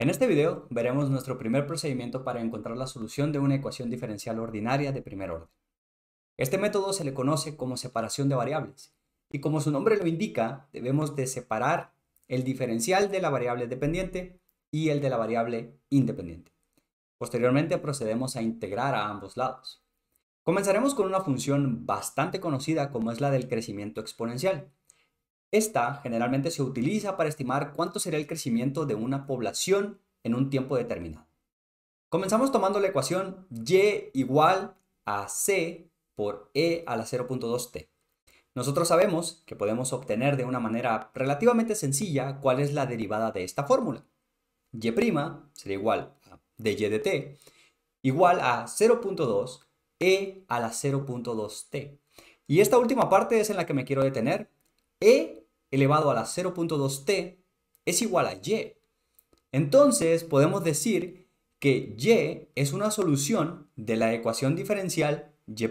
En este video veremos nuestro primer procedimiento para encontrar la solución de una ecuación diferencial ordinaria de primer orden. Este método se le conoce como separación de variables y como su nombre lo indica, debemos de separar el diferencial de la variable dependiente y el de la variable independiente. Posteriormente procedemos a integrar a ambos lados. Comenzaremos con una función bastante conocida como es la del crecimiento exponencial, esta generalmente se utiliza para estimar cuánto sería el crecimiento de una población en un tiempo determinado. Comenzamos tomando la ecuación y igual a c por e a la 0.2t. Nosotros sabemos que podemos obtener de una manera relativamente sencilla cuál es la derivada de esta fórmula. y' será igual a dy de t igual a 0.2 e a la 0.2t. Y esta última parte es en la que me quiero detener e elevado a la 0.2t es igual a y. Entonces podemos decir que y es una solución de la ecuación diferencial y'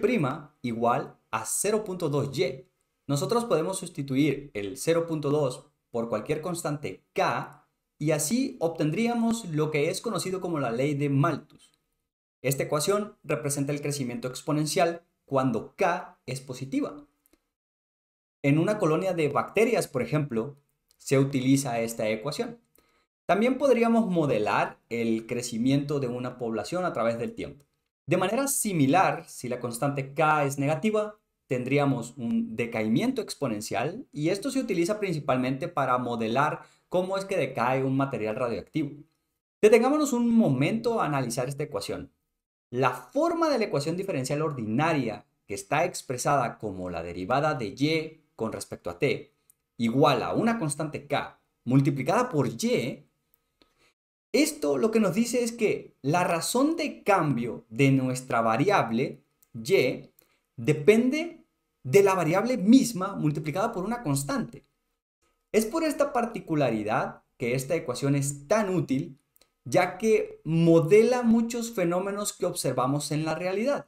igual a 0.2y. Nosotros podemos sustituir el 0.2 por cualquier constante k y así obtendríamos lo que es conocido como la ley de Malthus. Esta ecuación representa el crecimiento exponencial cuando k es positiva. En una colonia de bacterias, por ejemplo, se utiliza esta ecuación. También podríamos modelar el crecimiento de una población a través del tiempo. De manera similar, si la constante k es negativa, tendríamos un decaimiento exponencial y esto se utiliza principalmente para modelar cómo es que decae un material radioactivo. Detengámonos un momento a analizar esta ecuación. La forma de la ecuación diferencial ordinaria, que está expresada como la derivada de y con respecto a t igual a una constante k multiplicada por y, esto lo que nos dice es que la razón de cambio de nuestra variable y depende de la variable misma multiplicada por una constante. Es por esta particularidad que esta ecuación es tan útil, ya que modela muchos fenómenos que observamos en la realidad.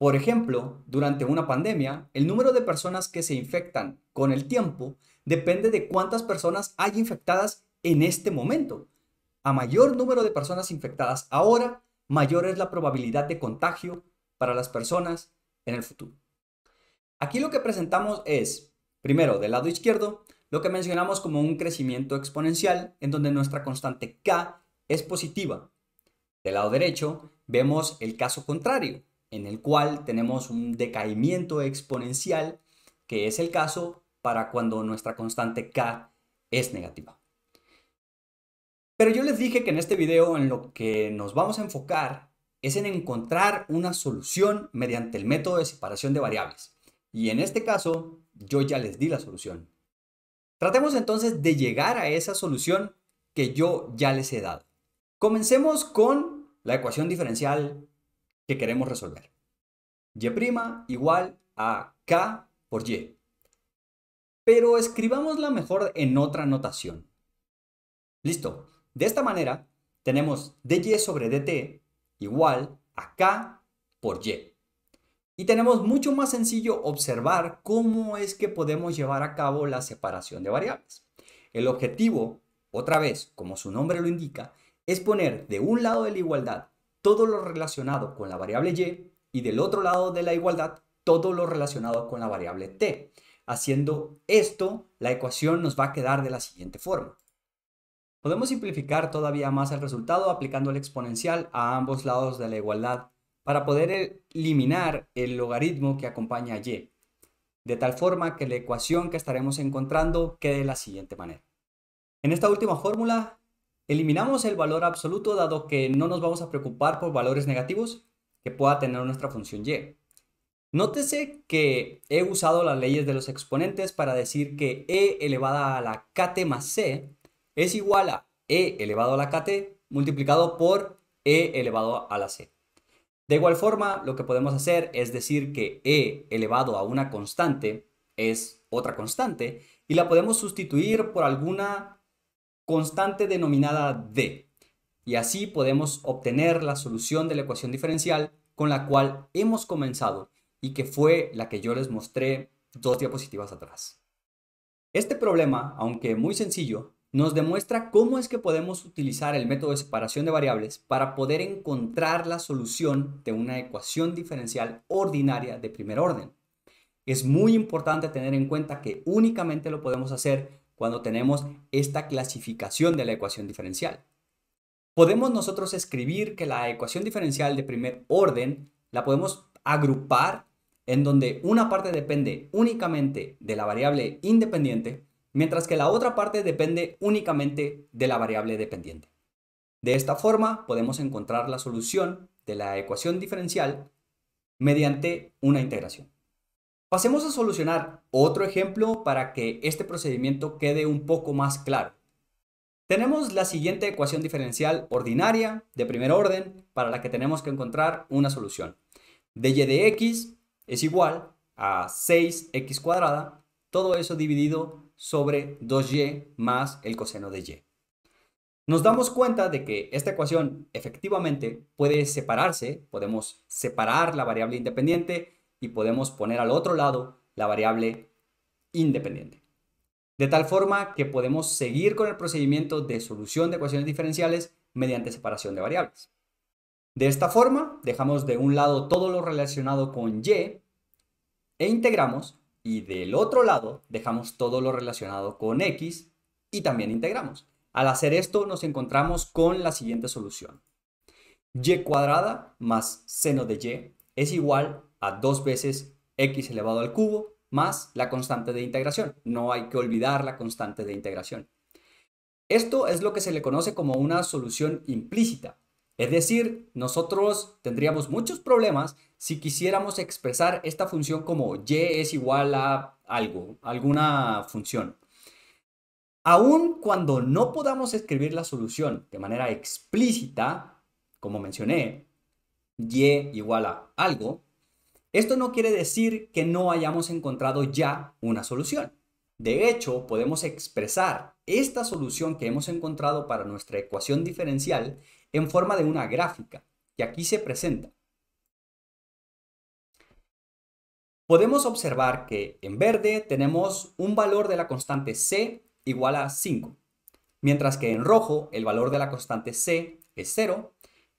Por ejemplo, durante una pandemia, el número de personas que se infectan con el tiempo depende de cuántas personas hay infectadas en este momento. A mayor número de personas infectadas ahora, mayor es la probabilidad de contagio para las personas en el futuro. Aquí lo que presentamos es, primero, del lado izquierdo, lo que mencionamos como un crecimiento exponencial en donde nuestra constante K es positiva. Del lado derecho vemos el caso contrario, en el cual tenemos un decaimiento exponencial, que es el caso para cuando nuestra constante k es negativa. Pero yo les dije que en este video en lo que nos vamos a enfocar es en encontrar una solución mediante el método de separación de variables. Y en este caso, yo ya les di la solución. Tratemos entonces de llegar a esa solución que yo ya les he dado. Comencemos con la ecuación diferencial que queremos resolver. Y' igual a K por Y. Pero escribámosla mejor en otra notación. Listo. De esta manera, tenemos dy sobre dt igual a K por Y. Y tenemos mucho más sencillo observar cómo es que podemos llevar a cabo la separación de variables. El objetivo, otra vez, como su nombre lo indica, es poner de un lado de la igualdad todo lo relacionado con la variable y y del otro lado de la igualdad todo lo relacionado con la variable t. Haciendo esto, la ecuación nos va a quedar de la siguiente forma. Podemos simplificar todavía más el resultado aplicando el exponencial a ambos lados de la igualdad para poder eliminar el logaritmo que acompaña a y, de tal forma que la ecuación que estaremos encontrando quede de la siguiente manera. En esta última fórmula Eliminamos el valor absoluto dado que no nos vamos a preocupar por valores negativos que pueda tener nuestra función y. Nótese que he usado las leyes de los exponentes para decir que e elevada a la kt más c es igual a e elevado a la kt multiplicado por e elevado a la c. De igual forma, lo que podemos hacer es decir que e elevado a una constante es otra constante y la podemos sustituir por alguna constante denominada D. Y así podemos obtener la solución de la ecuación diferencial con la cual hemos comenzado y que fue la que yo les mostré dos diapositivas atrás. Este problema, aunque muy sencillo, nos demuestra cómo es que podemos utilizar el método de separación de variables para poder encontrar la solución de una ecuación diferencial ordinaria de primer orden. Es muy importante tener en cuenta que únicamente lo podemos hacer cuando tenemos esta clasificación de la ecuación diferencial. Podemos nosotros escribir que la ecuación diferencial de primer orden la podemos agrupar en donde una parte depende únicamente de la variable independiente, mientras que la otra parte depende únicamente de la variable dependiente. De esta forma podemos encontrar la solución de la ecuación diferencial mediante una integración. Pasemos a solucionar otro ejemplo para que este procedimiento quede un poco más claro. Tenemos la siguiente ecuación diferencial ordinaria de primer orden para la que tenemos que encontrar una solución. dy de x es igual a 6x cuadrada, todo eso dividido sobre 2y más el coseno de y. Nos damos cuenta de que esta ecuación efectivamente puede separarse, podemos separar la variable independiente y podemos poner al otro lado la variable independiente. De tal forma que podemos seguir con el procedimiento de solución de ecuaciones diferenciales mediante separación de variables. De esta forma, dejamos de un lado todo lo relacionado con y e integramos y del otro lado dejamos todo lo relacionado con x y también integramos. Al hacer esto nos encontramos con la siguiente solución. y cuadrada más seno de y es igual a dos veces x elevado al cubo más la constante de integración. No hay que olvidar la constante de integración. Esto es lo que se le conoce como una solución implícita. Es decir, nosotros tendríamos muchos problemas si quisiéramos expresar esta función como y es igual a algo, alguna función. Aun cuando no podamos escribir la solución de manera explícita, como mencioné, y igual a algo, esto no quiere decir que no hayamos encontrado ya una solución. De hecho, podemos expresar esta solución que hemos encontrado para nuestra ecuación diferencial en forma de una gráfica, que aquí se presenta. Podemos observar que en verde tenemos un valor de la constante C igual a 5, mientras que en rojo el valor de la constante C es 0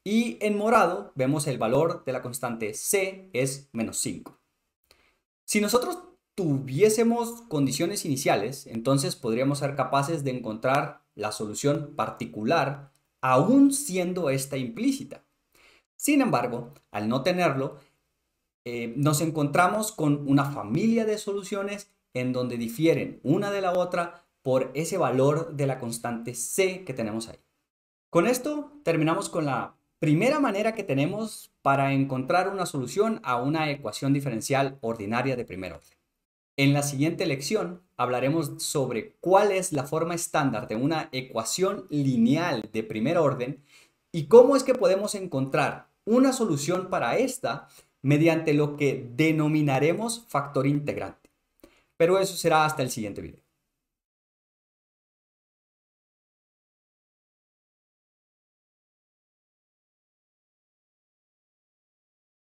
y en morado vemos el valor de la constante C es menos 5. Si nosotros tuviésemos condiciones iniciales, entonces podríamos ser capaces de encontrar la solución particular, aún siendo esta implícita. Sin embargo, al no tenerlo, eh, nos encontramos con una familia de soluciones en donde difieren una de la otra por ese valor de la constante C que tenemos ahí. Con esto terminamos con la Primera manera que tenemos para encontrar una solución a una ecuación diferencial ordinaria de primer orden. En la siguiente lección hablaremos sobre cuál es la forma estándar de una ecuación lineal de primer orden y cómo es que podemos encontrar una solución para esta mediante lo que denominaremos factor integrante. Pero eso será hasta el siguiente video.